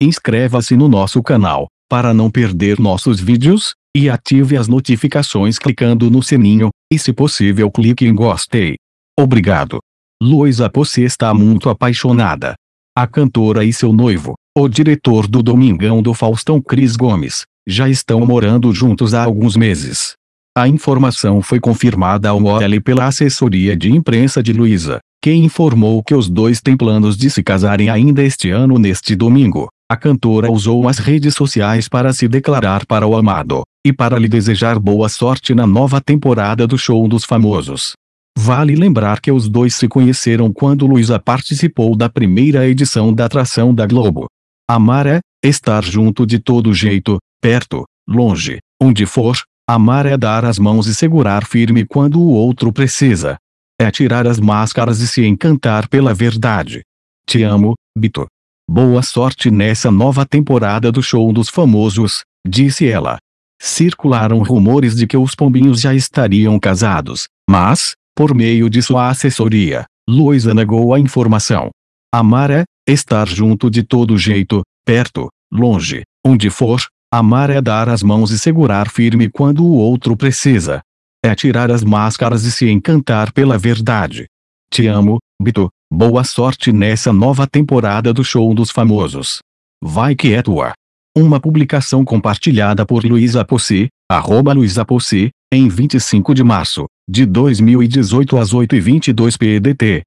Inscreva-se no nosso canal, para não perder nossos vídeos, e ative as notificações clicando no sininho, e se possível clique em gostei. Obrigado. Luísa Posse está muito apaixonada. A cantora e seu noivo, o diretor do Domingão do Faustão Cris Gomes, já estão morando juntos há alguns meses. A informação foi confirmada ao OL pela assessoria de imprensa de Luísa, que informou que os dois têm planos de se casarem ainda este ano neste domingo. A cantora usou as redes sociais para se declarar para o amado, e para lhe desejar boa sorte na nova temporada do Show dos Famosos. Vale lembrar que os dois se conheceram quando Luísa participou da primeira edição da atração da Globo. Amar é estar junto de todo jeito, perto, longe, onde for. Amar é dar as mãos e segurar firme quando o outro precisa. É tirar as máscaras e se encantar pela verdade. Te amo, Bito. Boa sorte nessa nova temporada do Show dos Famosos, disse ela. Circularam rumores de que os pombinhos já estariam casados, mas, por meio de sua assessoria, Luísa negou a informação. Amara, estar junto de todo jeito, perto, longe, onde for, amar é dar as mãos e segurar firme quando o outro precisa. É tirar as máscaras e se encantar pela verdade. Te amo, Bito, Boa sorte nessa nova temporada do Show dos Famosos. Vai que é tua. Uma publicação compartilhada por Luísa Posse, arroba Luísa em 25 de março, de 2018 às 8h22 PDT,